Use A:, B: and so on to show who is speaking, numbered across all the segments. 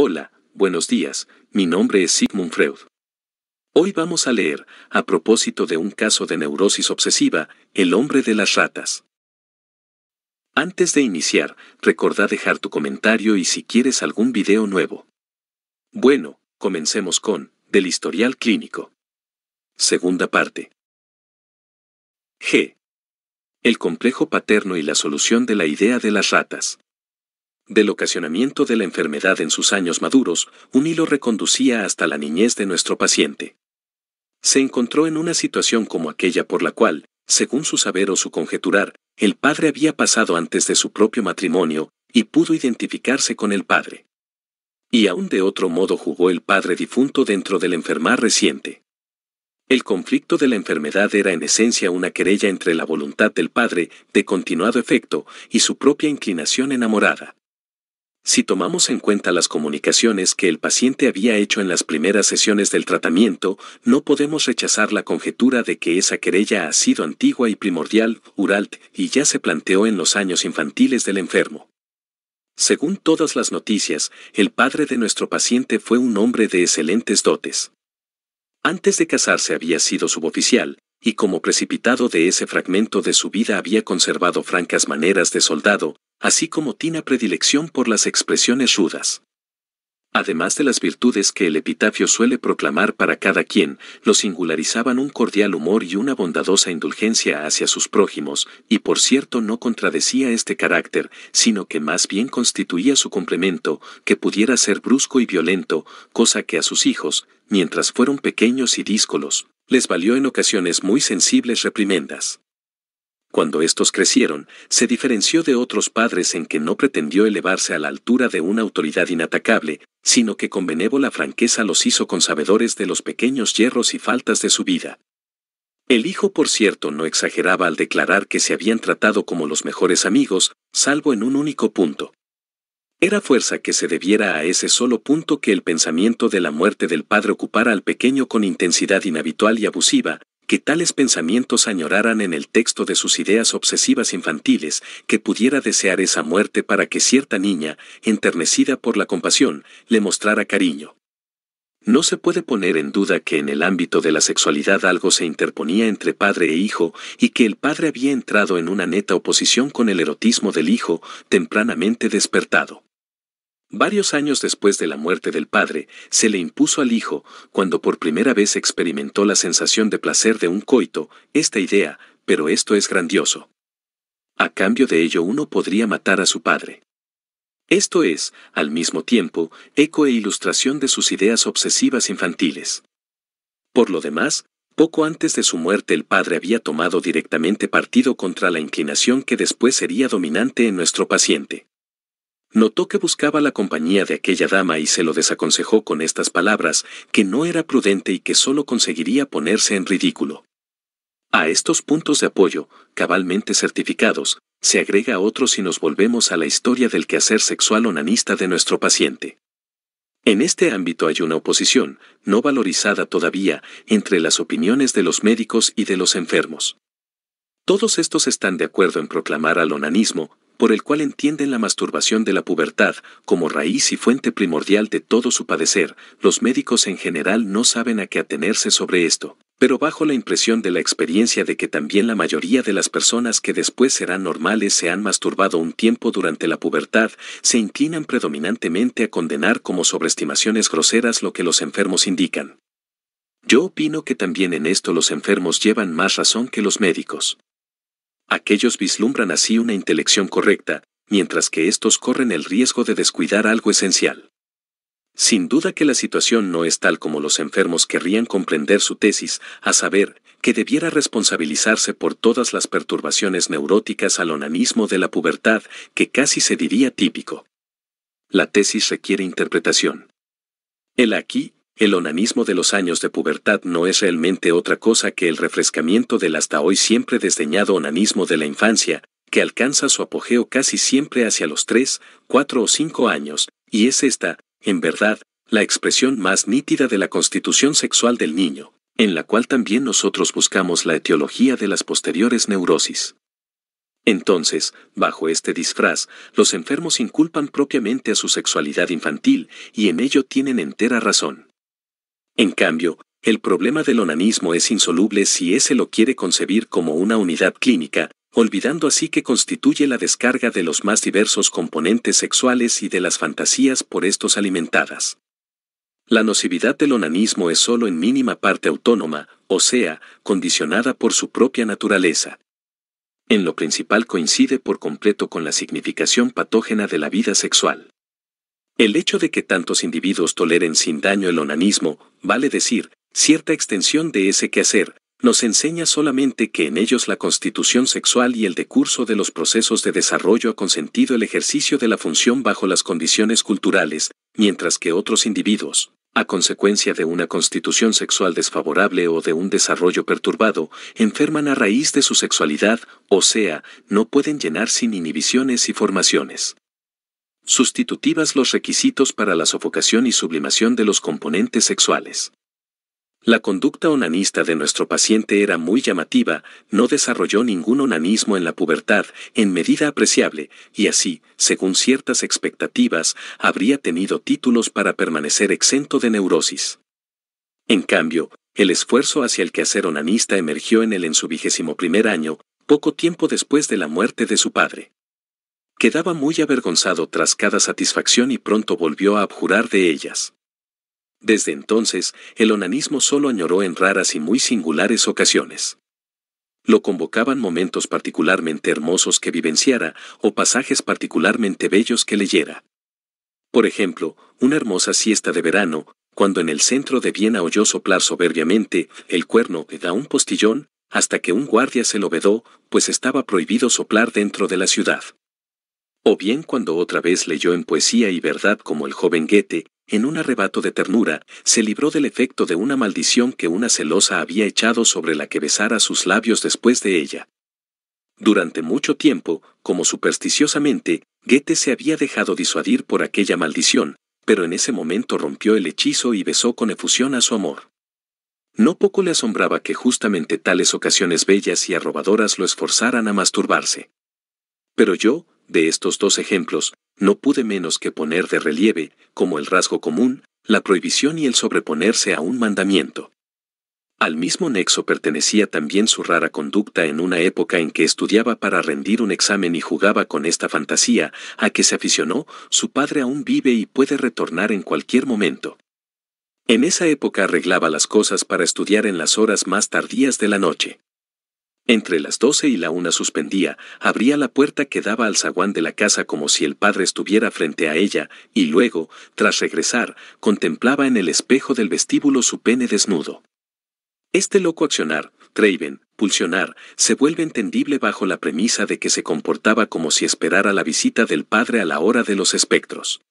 A: Hola, buenos días, mi nombre es Sigmund Freud. Hoy vamos a leer, a propósito de un caso de neurosis obsesiva, El hombre de las ratas. Antes de iniciar, recorda dejar tu comentario y si quieres algún video nuevo. Bueno, comencemos con, del historial clínico. Segunda parte. G. El complejo paterno y la solución de la idea de las ratas. Del ocasionamiento de la enfermedad en sus años maduros, un hilo reconducía hasta la niñez de nuestro paciente. Se encontró en una situación como aquella por la cual, según su saber o su conjeturar, el padre había pasado antes de su propio matrimonio, y pudo identificarse con el padre. Y aún de otro modo jugó el padre difunto dentro del enfermar reciente. El conflicto de la enfermedad era en esencia una querella entre la voluntad del padre, de continuado efecto, y su propia inclinación enamorada. Si tomamos en cuenta las comunicaciones que el paciente había hecho en las primeras sesiones del tratamiento, no podemos rechazar la conjetura de que esa querella ha sido antigua y primordial, Uralt, y ya se planteó en los años infantiles del enfermo. Según todas las noticias, el padre de nuestro paciente fue un hombre de excelentes dotes. Antes de casarse había sido suboficial, y como precipitado de ese fragmento de su vida había conservado francas maneras de soldado, así como tina predilección por las expresiones rudas. Además de las virtudes que el epitafio suele proclamar para cada quien, lo singularizaban un cordial humor y una bondadosa indulgencia hacia sus prójimos, y por cierto no contradecía este carácter, sino que más bien constituía su complemento, que pudiera ser brusco y violento, cosa que a sus hijos, mientras fueron pequeños y díscolos, les valió en ocasiones muy sensibles reprimendas. Cuando estos crecieron, se diferenció de otros padres en que no pretendió elevarse a la altura de una autoridad inatacable, sino que con benévola franqueza los hizo consabedores de los pequeños hierros y faltas de su vida. El hijo, por cierto, no exageraba al declarar que se habían tratado como los mejores amigos, salvo en un único punto. Era fuerza que se debiera a ese solo punto que el pensamiento de la muerte del padre ocupara al pequeño con intensidad inhabitual y abusiva, que tales pensamientos añoraran en el texto de sus ideas obsesivas infantiles, que pudiera desear esa muerte para que cierta niña, enternecida por la compasión, le mostrara cariño. No se puede poner en duda que en el ámbito de la sexualidad algo se interponía entre padre e hijo y que el padre había entrado en una neta oposición con el erotismo del hijo, tempranamente despertado. Varios años después de la muerte del padre, se le impuso al hijo, cuando por primera vez experimentó la sensación de placer de un coito, esta idea, pero esto es grandioso. A cambio de ello uno podría matar a su padre. Esto es, al mismo tiempo, eco e ilustración de sus ideas obsesivas infantiles. Por lo demás, poco antes de su muerte el padre había tomado directamente partido contra la inclinación que después sería dominante en nuestro paciente. Notó que buscaba la compañía de aquella dama y se lo desaconsejó con estas palabras, que no era prudente y que solo conseguiría ponerse en ridículo. A estos puntos de apoyo, cabalmente certificados, se agrega otro si nos volvemos a la historia del quehacer sexual onanista de nuestro paciente. En este ámbito hay una oposición, no valorizada todavía, entre las opiniones de los médicos y de los enfermos. Todos estos están de acuerdo en proclamar al onanismo por el cual entienden la masturbación de la pubertad como raíz y fuente primordial de todo su padecer, los médicos en general no saben a qué atenerse sobre esto, pero bajo la impresión de la experiencia de que también la mayoría de las personas que después serán normales se han masturbado un tiempo durante la pubertad, se inclinan predominantemente a condenar como sobreestimaciones groseras lo que los enfermos indican. Yo opino que también en esto los enfermos llevan más razón que los médicos. Aquellos vislumbran así una intelección correcta, mientras que estos corren el riesgo de descuidar algo esencial. Sin duda que la situación no es tal como los enfermos querrían comprender su tesis, a saber, que debiera responsabilizarse por todas las perturbaciones neuróticas al onanismo de la pubertad, que casi se diría típico. La tesis requiere interpretación. El aquí el onanismo de los años de pubertad no es realmente otra cosa que el refrescamiento del hasta hoy siempre desdeñado onanismo de la infancia, que alcanza su apogeo casi siempre hacia los 3, 4 o 5 años, y es esta, en verdad, la expresión más nítida de la constitución sexual del niño, en la cual también nosotros buscamos la etiología de las posteriores neurosis. Entonces, bajo este disfraz, los enfermos inculpan propiamente a su sexualidad infantil, y en ello tienen entera razón. En cambio, el problema del onanismo es insoluble si ese lo quiere concebir como una unidad clínica, olvidando así que constituye la descarga de los más diversos componentes sexuales y de las fantasías por estos alimentadas. La nocividad del onanismo es sólo en mínima parte autónoma, o sea, condicionada por su propia naturaleza. En lo principal coincide por completo con la significación patógena de la vida sexual. El hecho de que tantos individuos toleren sin daño el onanismo, vale decir, cierta extensión de ese quehacer, nos enseña solamente que en ellos la constitución sexual y el decurso de los procesos de desarrollo ha consentido el ejercicio de la función bajo las condiciones culturales, mientras que otros individuos, a consecuencia de una constitución sexual desfavorable o de un desarrollo perturbado, enferman a raíz de su sexualidad, o sea, no pueden llenar sin inhibiciones y formaciones sustitutivas los requisitos para la sofocación y sublimación de los componentes sexuales. La conducta onanista de nuestro paciente era muy llamativa, no desarrolló ningún onanismo en la pubertad en medida apreciable, y así, según ciertas expectativas, habría tenido títulos para permanecer exento de neurosis. En cambio, el esfuerzo hacia el quehacer onanista emergió en él en su vigésimo primer año, poco tiempo después de la muerte de su padre. Quedaba muy avergonzado tras cada satisfacción y pronto volvió a abjurar de ellas. Desde entonces, el onanismo solo añoró en raras y muy singulares ocasiones. Lo convocaban momentos particularmente hermosos que vivenciara o pasajes particularmente bellos que leyera. Por ejemplo, una hermosa siesta de verano, cuando en el centro de Viena oyó soplar soberbiamente el cuerno da un postillón, hasta que un guardia se lo vedó, pues estaba prohibido soplar dentro de la ciudad o bien cuando otra vez leyó en poesía y verdad como el joven Goethe, en un arrebato de ternura, se libró del efecto de una maldición que una celosa había echado sobre la que besara sus labios después de ella. Durante mucho tiempo, como supersticiosamente, Goethe se había dejado disuadir por aquella maldición, pero en ese momento rompió el hechizo y besó con efusión a su amor. No poco le asombraba que justamente tales ocasiones bellas y arrobadoras lo esforzaran a masturbarse. Pero yo, de estos dos ejemplos, no pude menos que poner de relieve, como el rasgo común, la prohibición y el sobreponerse a un mandamiento. Al mismo nexo pertenecía también su rara conducta en una época en que estudiaba para rendir un examen y jugaba con esta fantasía, a que se aficionó, su padre aún vive y puede retornar en cualquier momento. En esa época arreglaba las cosas para estudiar en las horas más tardías de la noche. Entre las doce y la una suspendía, abría la puerta que daba al zaguán de la casa como si el padre estuviera frente a ella, y luego, tras regresar, contemplaba en el espejo del vestíbulo su pene desnudo. Este loco accionar, Traven, pulsionar, se vuelve entendible bajo la premisa de que se comportaba como si esperara la visita del padre a la hora de los espectros.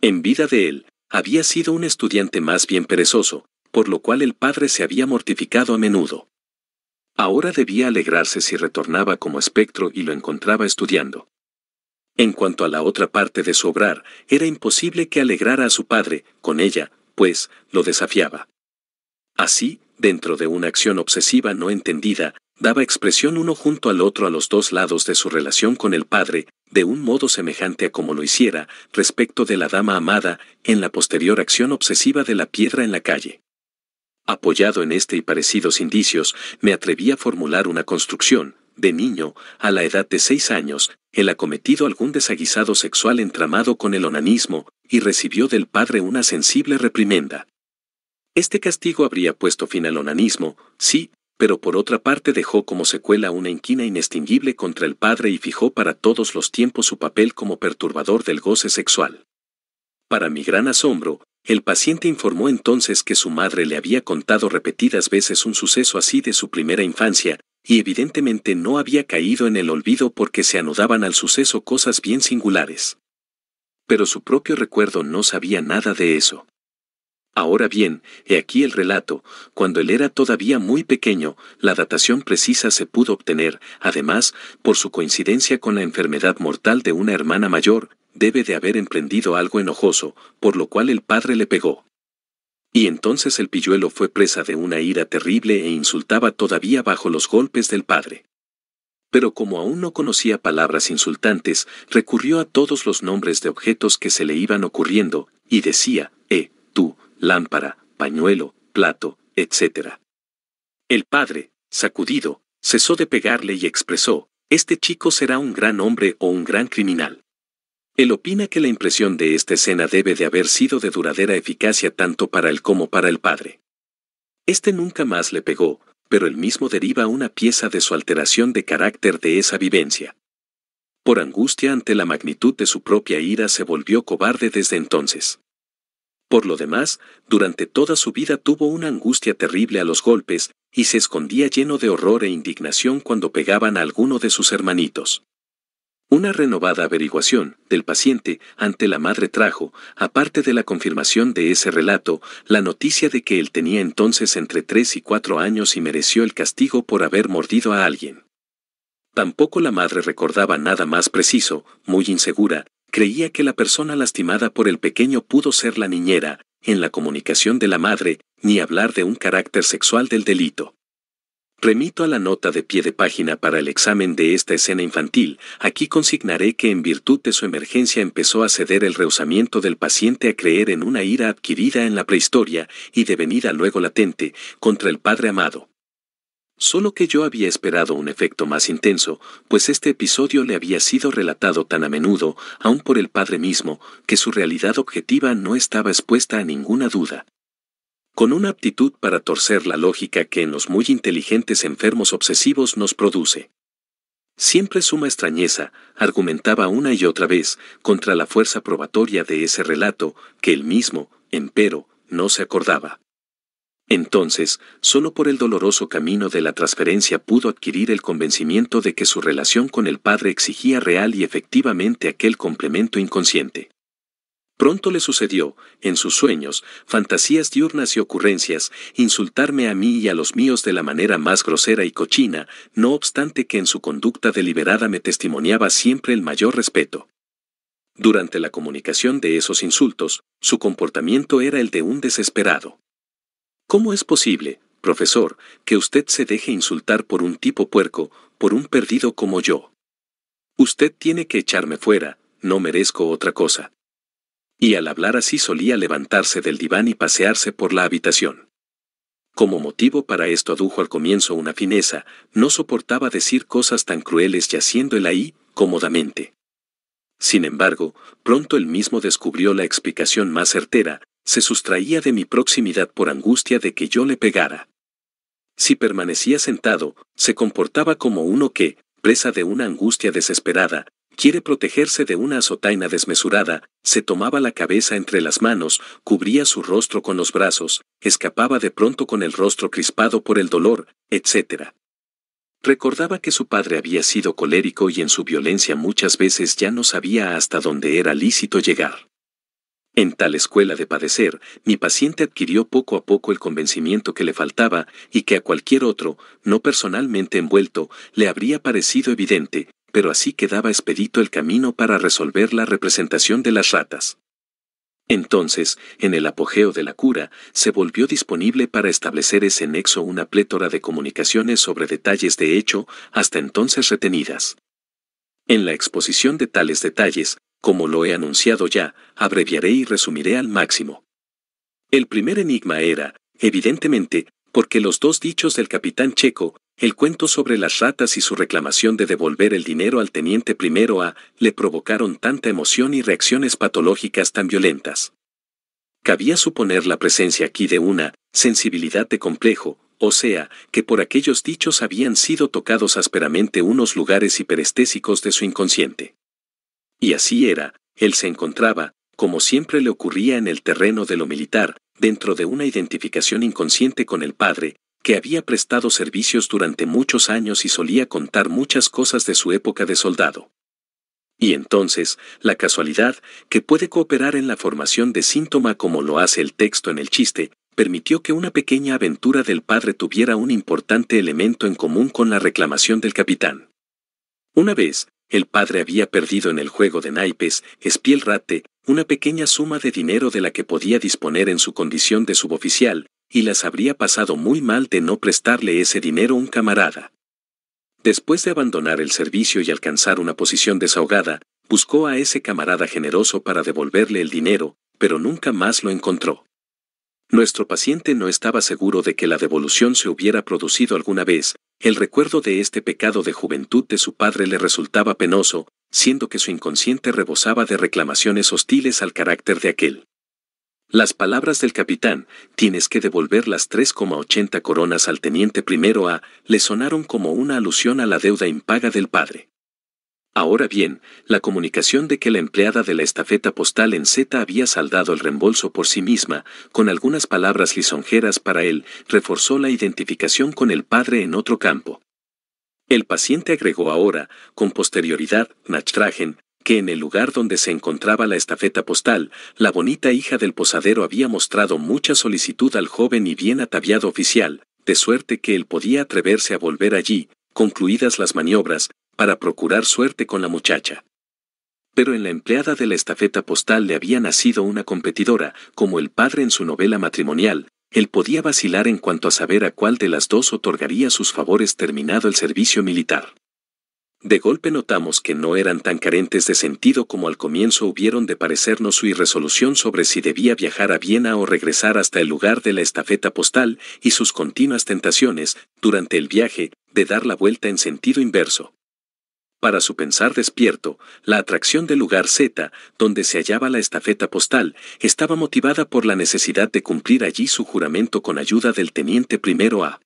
A: En vida de él, había sido un estudiante más bien perezoso, por lo cual el padre se había mortificado a menudo. Ahora debía alegrarse si retornaba como espectro y lo encontraba estudiando. En cuanto a la otra parte de su obrar, era imposible que alegrara a su padre, con ella, pues, lo desafiaba. Así, dentro de una acción obsesiva no entendida, daba expresión uno junto al otro a los dos lados de su relación con el padre, de un modo semejante a como lo hiciera respecto de la dama amada en la posterior acción obsesiva de la piedra en la calle. Apoyado en este y parecidos indicios, me atreví a formular una construcción, de niño, a la edad de seis años, él ha cometido algún desaguisado sexual entramado con el onanismo, y recibió del padre una sensible reprimenda. Este castigo habría puesto fin al onanismo, sí, pero por otra parte dejó como secuela una inquina inextinguible contra el padre y fijó para todos los tiempos su papel como perturbador del goce sexual. Para mi gran asombro, el paciente informó entonces que su madre le había contado repetidas veces un suceso así de su primera infancia, y evidentemente no había caído en el olvido porque se anudaban al suceso cosas bien singulares. Pero su propio recuerdo no sabía nada de eso. Ahora bien, he aquí el relato, cuando él era todavía muy pequeño, la datación precisa se pudo obtener, además, por su coincidencia con la enfermedad mortal de una hermana mayor, debe de haber emprendido algo enojoso, por lo cual el padre le pegó. Y entonces el pilluelo fue presa de una ira terrible e insultaba todavía bajo los golpes del padre. Pero como aún no conocía palabras insultantes, recurrió a todos los nombres de objetos que se le iban ocurriendo, y decía, eh, tú, lámpara, pañuelo, plato, etc. El padre, sacudido, cesó de pegarle y expresó, este chico será un gran hombre o un gran criminal. Él opina que la impresión de esta escena debe de haber sido de duradera eficacia tanto para él como para el padre. Este nunca más le pegó, pero él mismo deriva una pieza de su alteración de carácter de esa vivencia. Por angustia ante la magnitud de su propia ira se volvió cobarde desde entonces. Por lo demás, durante toda su vida tuvo una angustia terrible a los golpes, y se escondía lleno de horror e indignación cuando pegaban a alguno de sus hermanitos. Una renovada averiguación del paciente ante la madre trajo, aparte de la confirmación de ese relato, la noticia de que él tenía entonces entre 3 y cuatro años y mereció el castigo por haber mordido a alguien. Tampoco la madre recordaba nada más preciso, muy insegura, creía que la persona lastimada por el pequeño pudo ser la niñera, en la comunicación de la madre, ni hablar de un carácter sexual del delito. Remito a la nota de pie de página para el examen de esta escena infantil, aquí consignaré que en virtud de su emergencia empezó a ceder el rehusamiento del paciente a creer en una ira adquirida en la prehistoria y devenida luego latente contra el padre amado. Solo que yo había esperado un efecto más intenso, pues este episodio le había sido relatado tan a menudo, aun por el padre mismo, que su realidad objetiva no estaba expuesta a ninguna duda con una aptitud para torcer la lógica que en los muy inteligentes enfermos obsesivos nos produce. Siempre suma extrañeza, argumentaba una y otra vez, contra la fuerza probatoria de ese relato, que él mismo, empero, no se acordaba. Entonces, solo por el doloroso camino de la transferencia pudo adquirir el convencimiento de que su relación con el padre exigía real y efectivamente aquel complemento inconsciente. Pronto le sucedió, en sus sueños, fantasías diurnas y ocurrencias, insultarme a mí y a los míos de la manera más grosera y cochina, no obstante que en su conducta deliberada me testimoniaba siempre el mayor respeto. Durante la comunicación de esos insultos, su comportamiento era el de un desesperado. ¿Cómo es posible, profesor, que usted se deje insultar por un tipo puerco, por un perdido como yo? Usted tiene que echarme fuera, no merezco otra cosa y al hablar así solía levantarse del diván y pasearse por la habitación. Como motivo para esto adujo al comienzo una fineza, no soportaba decir cosas tan crueles yaciendo él ahí, cómodamente. Sin embargo, pronto él mismo descubrió la explicación más certera, se sustraía de mi proximidad por angustia de que yo le pegara. Si permanecía sentado, se comportaba como uno que, presa de una angustia desesperada, quiere protegerse de una azotaina desmesurada, se tomaba la cabeza entre las manos, cubría su rostro con los brazos, escapaba de pronto con el rostro crispado por el dolor, etc. Recordaba que su padre había sido colérico y en su violencia muchas veces ya no sabía hasta dónde era lícito llegar. En tal escuela de padecer, mi paciente adquirió poco a poco el convencimiento que le faltaba y que a cualquier otro, no personalmente envuelto, le habría parecido evidente, pero así quedaba expedito el camino para resolver la representación de las ratas. Entonces, en el apogeo de la cura, se volvió disponible para establecer ese nexo una plétora de comunicaciones sobre detalles de hecho hasta entonces retenidas. En la exposición de tales detalles, como lo he anunciado ya, abreviaré y resumiré al máximo. El primer enigma era, evidentemente, porque los dos dichos del capitán checo, el cuento sobre las ratas y su reclamación de devolver el dinero al teniente primero A le provocaron tanta emoción y reacciones patológicas tan violentas. Cabía suponer la presencia aquí de una sensibilidad de complejo, o sea, que por aquellos dichos habían sido tocados ásperamente unos lugares hiperestésicos de su inconsciente. Y así era, él se encontraba, como siempre le ocurría en el terreno de lo militar, dentro de una identificación inconsciente con el padre, que había prestado servicios durante muchos años y solía contar muchas cosas de su época de soldado. Y entonces, la casualidad, que puede cooperar en la formación de síntoma como lo hace el texto en el chiste, permitió que una pequeña aventura del padre tuviera un importante elemento en común con la reclamación del capitán. Una vez, el padre había perdido en el juego de naipes, espielrate, una pequeña suma de dinero de la que podía disponer en su condición de suboficial, y las habría pasado muy mal de no prestarle ese dinero a un camarada. Después de abandonar el servicio y alcanzar una posición desahogada, buscó a ese camarada generoso para devolverle el dinero, pero nunca más lo encontró. Nuestro paciente no estaba seguro de que la devolución se hubiera producido alguna vez, el recuerdo de este pecado de juventud de su padre le resultaba penoso, siendo que su inconsciente rebosaba de reclamaciones hostiles al carácter de aquel. Las palabras del capitán, tienes que devolver las 3,80 coronas al teniente primero A, le sonaron como una alusión a la deuda impaga del padre. Ahora bien, la comunicación de que la empleada de la estafeta postal en Z había saldado el reembolso por sí misma, con algunas palabras lisonjeras para él, reforzó la identificación con el padre en otro campo. El paciente agregó ahora, con posterioridad, Nachtragen, que en el lugar donde se encontraba la estafeta postal, la bonita hija del posadero había mostrado mucha solicitud al joven y bien ataviado oficial, de suerte que él podía atreverse a volver allí, concluidas las maniobras, para procurar suerte con la muchacha. Pero en la empleada de la estafeta postal le había nacido una competidora, como el padre en su novela matrimonial, él podía vacilar en cuanto a saber a cuál de las dos otorgaría sus favores terminado el servicio militar. De golpe notamos que no eran tan carentes de sentido como al comienzo hubieron de parecernos su irresolución sobre si debía viajar a Viena o regresar hasta el lugar de la estafeta postal y sus continuas tentaciones, durante el viaje, de dar la vuelta en sentido inverso. Para su pensar despierto, la atracción del lugar Z, donde se hallaba la estafeta postal, estaba motivada por la necesidad de cumplir allí su juramento con ayuda del teniente primero A.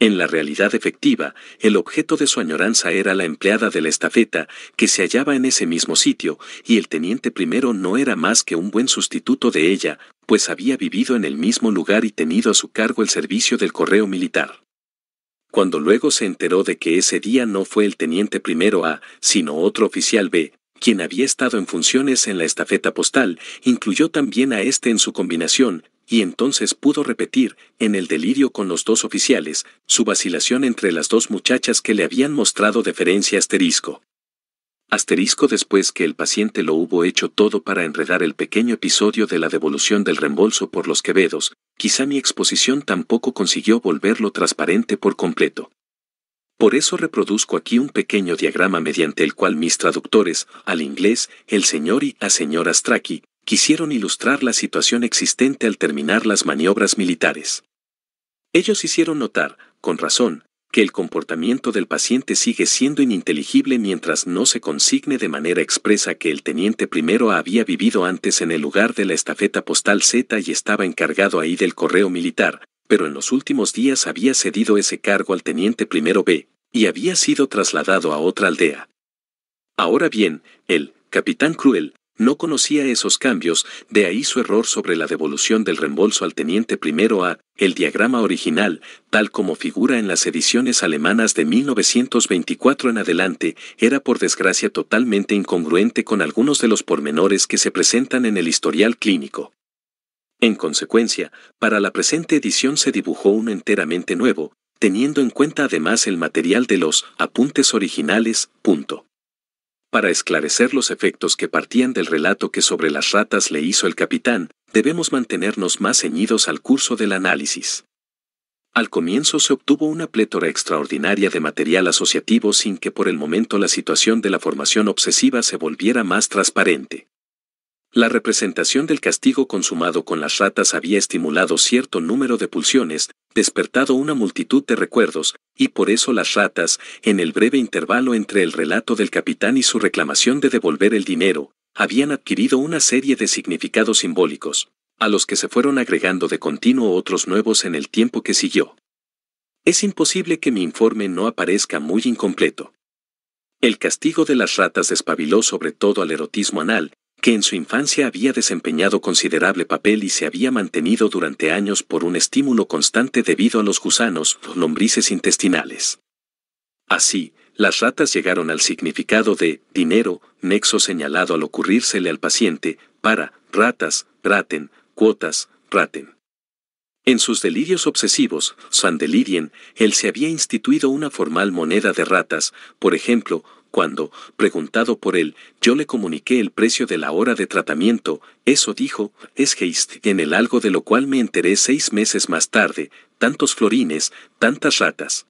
A: En la realidad efectiva, el objeto de su añoranza era la empleada de la estafeta, que se hallaba en ese mismo sitio, y el teniente primero no era más que un buen sustituto de ella, pues había vivido en el mismo lugar y tenido a su cargo el servicio del correo militar. Cuando luego se enteró de que ese día no fue el teniente primero A, sino otro oficial B, quien había estado en funciones en la estafeta postal, incluyó también a este en su combinación, y entonces pudo repetir, en el delirio con los dos oficiales, su vacilación entre las dos muchachas que le habían mostrado deferencia asterisco. Asterisco después que el paciente lo hubo hecho todo para enredar el pequeño episodio de la devolución del reembolso por los quevedos, quizá mi exposición tampoco consiguió volverlo transparente por completo. Por eso reproduzco aquí un pequeño diagrama mediante el cual mis traductores, al inglés, el señor y a señora Straki quisieron ilustrar la situación existente al terminar las maniobras militares. Ellos hicieron notar, con razón, que el comportamiento del paciente sigue siendo ininteligible mientras no se consigne de manera expresa que el teniente primero había vivido antes en el lugar de la estafeta postal Z y estaba encargado ahí del correo militar, pero en los últimos días había cedido ese cargo al teniente primero B, y había sido trasladado a otra aldea. Ahora bien, el capitán Cruel no conocía esos cambios, de ahí su error sobre la devolución del reembolso al teniente primero a el diagrama original, tal como figura en las ediciones alemanas de 1924 en adelante, era por desgracia totalmente incongruente con algunos de los pormenores que se presentan en el historial clínico. En consecuencia, para la presente edición se dibujó uno enteramente nuevo, teniendo en cuenta además el material de los apuntes originales. Punto. Para esclarecer los efectos que partían del relato que sobre las ratas le hizo el capitán, debemos mantenernos más ceñidos al curso del análisis. Al comienzo se obtuvo una plétora extraordinaria de material asociativo sin que por el momento la situación de la formación obsesiva se volviera más transparente. La representación del castigo consumado con las ratas había estimulado cierto número de pulsiones, despertado una multitud de recuerdos, y por eso las ratas, en el breve intervalo entre el relato del capitán y su reclamación de devolver el dinero, habían adquirido una serie de significados simbólicos, a los que se fueron agregando de continuo otros nuevos en el tiempo que siguió. Es imposible que mi informe no aparezca muy incompleto. El castigo de las ratas despabiló sobre todo al erotismo anal, que en su infancia había desempeñado considerable papel y se había mantenido durante años por un estímulo constante debido a los gusanos los lombrices intestinales. Así, las ratas llegaron al significado de dinero, nexo señalado al ocurrírsele al paciente, para ratas, raten, cuotas, raten. En sus delirios obsesivos, San Delirien, él se había instituido una formal moneda de ratas, por ejemplo, cuando, preguntado por él, yo le comuniqué el precio de la hora de tratamiento, eso dijo, es Heist, en el algo de lo cual me enteré seis meses más tarde, tantos florines, tantas ratas.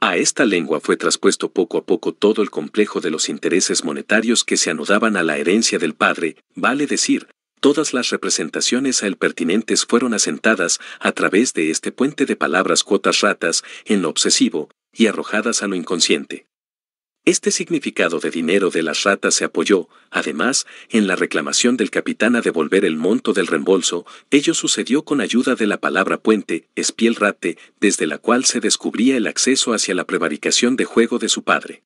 A: A esta lengua fue traspuesto poco a poco todo el complejo de los intereses monetarios que se anudaban a la herencia del padre, vale decir, todas las representaciones a él pertinentes fueron asentadas a través de este puente de palabras cuotas ratas en lo obsesivo y arrojadas a lo inconsciente. Este significado de dinero de las ratas se apoyó, además, en la reclamación del capitán a devolver el monto del reembolso, ello sucedió con ayuda de la palabra puente, espiel rate, desde la cual se descubría el acceso hacia la prevaricación de juego de su padre.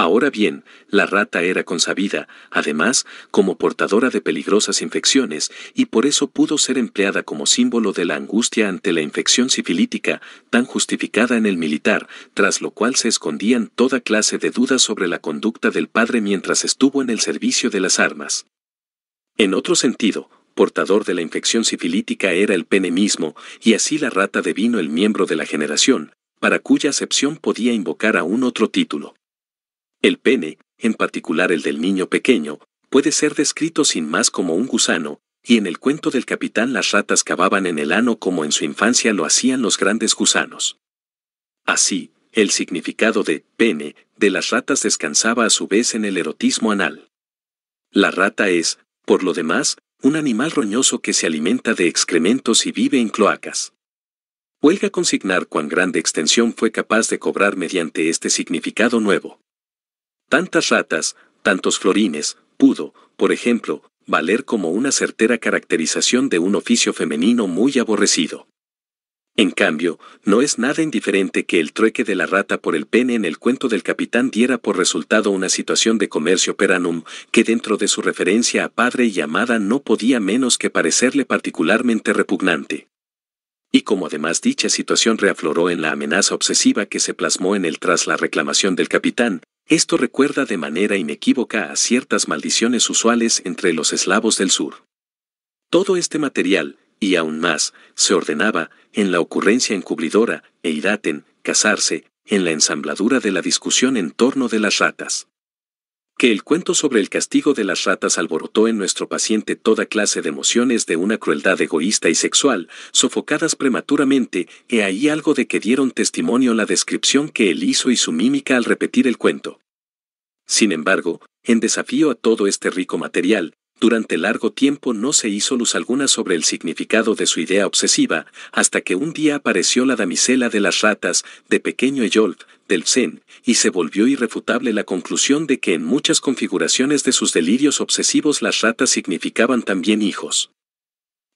A: Ahora bien, la rata era consabida, además, como portadora de peligrosas infecciones, y por eso pudo ser empleada como símbolo de la angustia ante la infección sifilítica, tan justificada en el militar, tras lo cual se escondían toda clase de dudas sobre la conducta del padre mientras estuvo en el servicio de las armas. En otro sentido, portador de la infección sifilítica era el pene mismo, y así la rata devino el miembro de la generación, para cuya acepción podía invocar a un otro título. El pene, en particular el del niño pequeño, puede ser descrito sin más como un gusano, y en el cuento del capitán las ratas cavaban en el ano como en su infancia lo hacían los grandes gusanos. Así, el significado de pene de las ratas descansaba a su vez en el erotismo anal. La rata es, por lo demás, un animal roñoso que se alimenta de excrementos y vive en cloacas. Huelga consignar cuán grande extensión fue capaz de cobrar mediante este significado nuevo. Tantas ratas, tantos florines, pudo, por ejemplo, valer como una certera caracterización de un oficio femenino muy aborrecido. En cambio, no es nada indiferente que el trueque de la rata por el pene en el cuento del capitán diera por resultado una situación de comercio peranum, que dentro de su referencia a padre y amada no podía menos que parecerle particularmente repugnante. Y como además dicha situación reafloró en la amenaza obsesiva que se plasmó en el tras la reclamación del capitán, esto recuerda de manera inequívoca a ciertas maldiciones usuales entre los eslavos del sur. Todo este material, y aún más, se ordenaba, en la ocurrencia encubridora, e casarse, en la ensambladura de la discusión en torno de las ratas que el cuento sobre el castigo de las ratas alborotó en nuestro paciente toda clase de emociones de una crueldad egoísta y sexual, sofocadas prematuramente, he ahí algo de que dieron testimonio la descripción que él hizo y su mímica al repetir el cuento. Sin embargo, en desafío a todo este rico material, durante largo tiempo no se hizo luz alguna sobre el significado de su idea obsesiva, hasta que un día apareció la damisela de las ratas, de pequeño Eyolf, del Zen, y se volvió irrefutable la conclusión de que en muchas configuraciones de sus delirios obsesivos las ratas significaban también hijos.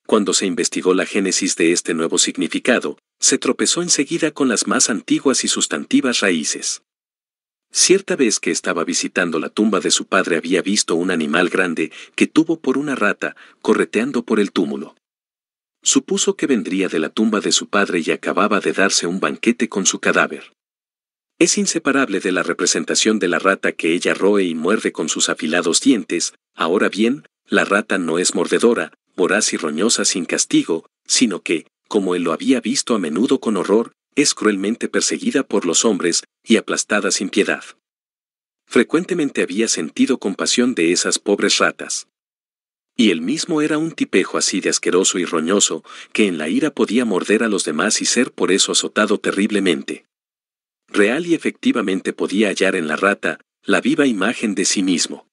A: Cuando se investigó la génesis de este nuevo significado, se tropezó enseguida con las más antiguas y sustantivas raíces. Cierta vez que estaba visitando la tumba de su padre había visto un animal grande que tuvo por una rata correteando por el túmulo. Supuso que vendría de la tumba de su padre y acababa de darse un banquete con su cadáver. Es inseparable de la representación de la rata que ella roe y muerde con sus afilados dientes, ahora bien, la rata no es mordedora, voraz y roñosa sin castigo, sino que, como él lo había visto a menudo con horror, es cruelmente perseguida por los hombres y aplastada sin piedad. Frecuentemente había sentido compasión de esas pobres ratas. Y él mismo era un tipejo así de asqueroso y roñoso, que en la ira podía morder a los demás y ser por eso azotado terriblemente real y efectivamente podía hallar en la rata la viva imagen de sí mismo.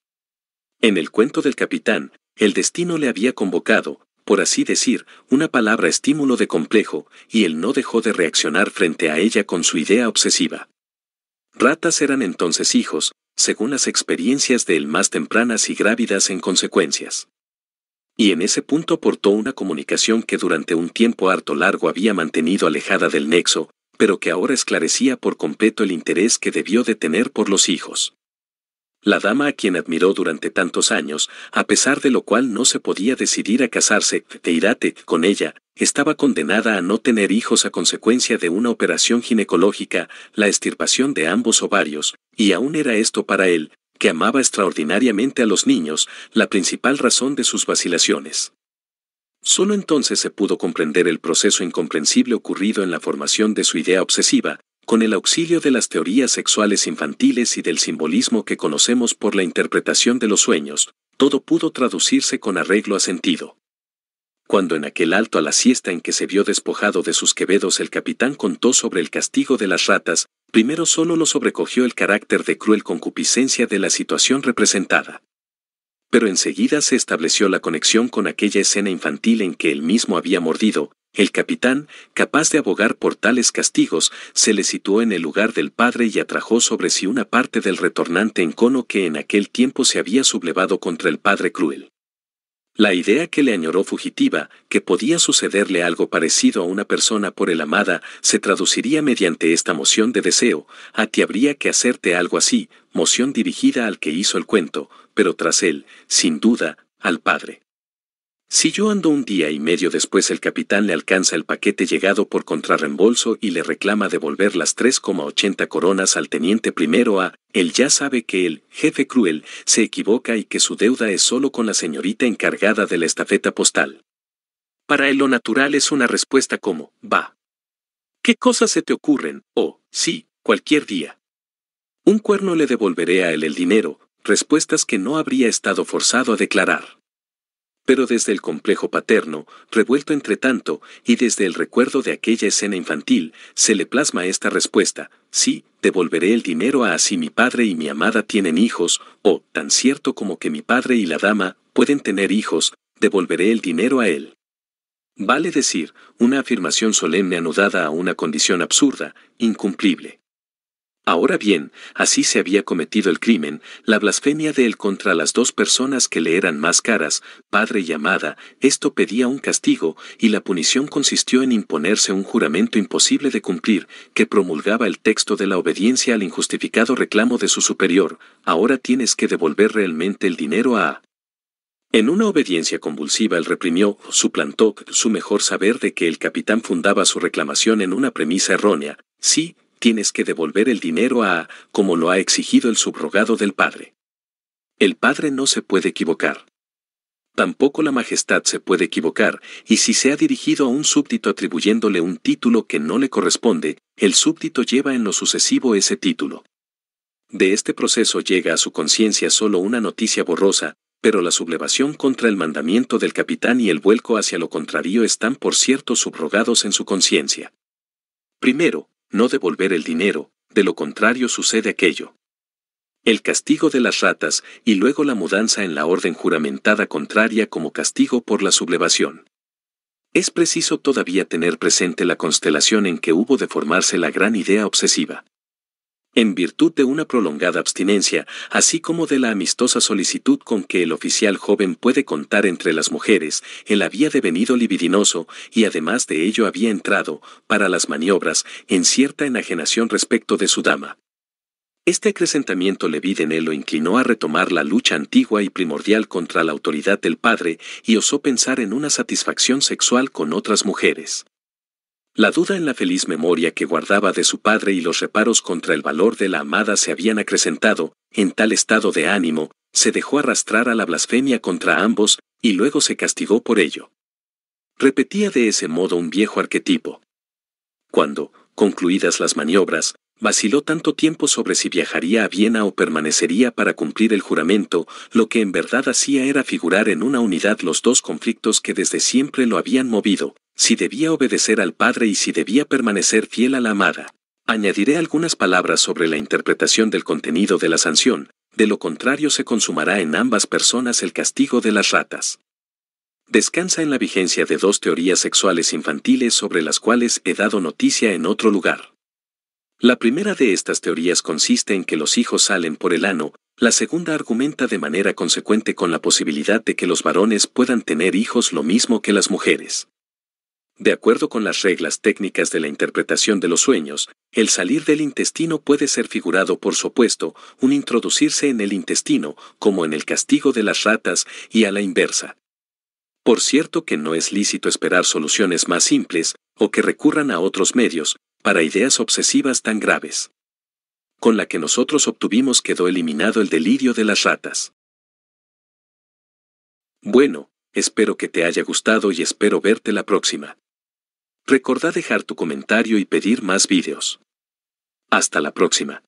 A: En el cuento del capitán, el destino le había convocado, por así decir, una palabra estímulo de complejo, y él no dejó de reaccionar frente a ella con su idea obsesiva. Ratas eran entonces hijos, según las experiencias de él más tempranas y grávidas en consecuencias. Y en ese punto portó una comunicación que durante un tiempo harto largo había mantenido alejada del nexo, pero que ahora esclarecía por completo el interés que debió de tener por los hijos. La dama a quien admiró durante tantos años, a pesar de lo cual no se podía decidir a casarse, irate con ella, estaba condenada a no tener hijos a consecuencia de una operación ginecológica, la extirpación de ambos ovarios, y aún era esto para él, que amaba extraordinariamente a los niños, la principal razón de sus vacilaciones. Solo entonces se pudo comprender el proceso incomprensible ocurrido en la formación de su idea obsesiva, con el auxilio de las teorías sexuales infantiles y del simbolismo que conocemos por la interpretación de los sueños, todo pudo traducirse con arreglo a sentido. Cuando en aquel alto a la siesta en que se vio despojado de sus quevedos el capitán contó sobre el castigo de las ratas, primero solo lo sobrecogió el carácter de cruel concupiscencia de la situación representada pero enseguida se estableció la conexión con aquella escena infantil en que él mismo había mordido. El capitán, capaz de abogar por tales castigos, se le situó en el lugar del padre y atrajo sobre sí una parte del retornante encono que en aquel tiempo se había sublevado contra el padre cruel. La idea que le añoró fugitiva, que podía sucederle algo parecido a una persona por el amada, se traduciría mediante esta moción de deseo, a ti habría que hacerte algo así, moción dirigida al que hizo el cuento, pero tras él, sin duda, al padre. Si yo ando un día y medio después el capitán le alcanza el paquete llegado por contrarreembolso y le reclama devolver las 3,80 coronas al teniente primero A, él ya sabe que el jefe cruel se equivoca y que su deuda es solo con la señorita encargada de la estafeta postal. Para él lo natural es una respuesta como, va. ¿Qué cosas se te ocurren? O, sí, cualquier día. Un cuerno le devolveré a él el dinero, respuestas que no habría estado forzado a declarar. Pero desde el complejo paterno, revuelto entre tanto, y desde el recuerdo de aquella escena infantil, se le plasma esta respuesta, sí, devolveré el dinero a así mi padre y mi amada tienen hijos, o, tan cierto como que mi padre y la dama pueden tener hijos, devolveré el dinero a él. Vale decir, una afirmación solemne anudada a una condición absurda, incumplible. Ahora bien, así se había cometido el crimen, la blasfemia de él contra las dos personas que le eran más caras, padre y amada, esto pedía un castigo, y la punición consistió en imponerse un juramento imposible de cumplir, que promulgaba el texto de la obediencia al injustificado reclamo de su superior, ahora tienes que devolver realmente el dinero a... En una obediencia convulsiva él reprimió, suplantó, su mejor saber de que el capitán fundaba su reclamación en una premisa errónea, sí, tienes que devolver el dinero a, como lo ha exigido el subrogado del padre. El padre no se puede equivocar. Tampoco la majestad se puede equivocar, y si se ha dirigido a un súbdito atribuyéndole un título que no le corresponde, el súbdito lleva en lo sucesivo ese título. De este proceso llega a su conciencia solo una noticia borrosa, pero la sublevación contra el mandamiento del capitán y el vuelco hacia lo contrario están por cierto subrogados en su conciencia. Primero, no devolver el dinero, de lo contrario sucede aquello. El castigo de las ratas y luego la mudanza en la orden juramentada contraria como castigo por la sublevación. Es preciso todavía tener presente la constelación en que hubo de formarse la gran idea obsesiva en virtud de una prolongada abstinencia, así como de la amistosa solicitud con que el oficial joven puede contar entre las mujeres, él había devenido libidinoso y además de ello había entrado, para las maniobras, en cierta enajenación respecto de su dama. Este acrecentamiento él lo inclinó a retomar la lucha antigua y primordial contra la autoridad del padre y osó pensar en una satisfacción sexual con otras mujeres. La duda en la feliz memoria que guardaba de su padre y los reparos contra el valor de la amada se habían acrecentado, en tal estado de ánimo, se dejó arrastrar a la blasfemia contra ambos, y luego se castigó por ello. Repetía de ese modo un viejo arquetipo. Cuando, concluidas las maniobras, vaciló tanto tiempo sobre si viajaría a Viena o permanecería para cumplir el juramento, lo que en verdad hacía era figurar en una unidad los dos conflictos que desde siempre lo habían movido, si debía obedecer al Padre y si debía permanecer fiel a la amada. Añadiré algunas palabras sobre la interpretación del contenido de la sanción, de lo contrario se consumará en ambas personas el castigo de las ratas. Descansa en la vigencia de dos teorías sexuales infantiles sobre las cuales he dado noticia en otro lugar. La primera de estas teorías consiste en que los hijos salen por el ano, la segunda argumenta de manera consecuente con la posibilidad de que los varones puedan tener hijos lo mismo que las mujeres. De acuerdo con las reglas técnicas de la interpretación de los sueños, el salir del intestino puede ser figurado por supuesto, un introducirse en el intestino, como en el castigo de las ratas, y a la inversa. Por cierto que no es lícito esperar soluciones más simples, o que recurran a otros medios, para ideas obsesivas tan graves. Con la que nosotros obtuvimos quedó eliminado el delirio de las ratas. Bueno, espero que te haya gustado y espero verte la próxima. Recordá dejar tu comentario y pedir más vídeos. Hasta la próxima.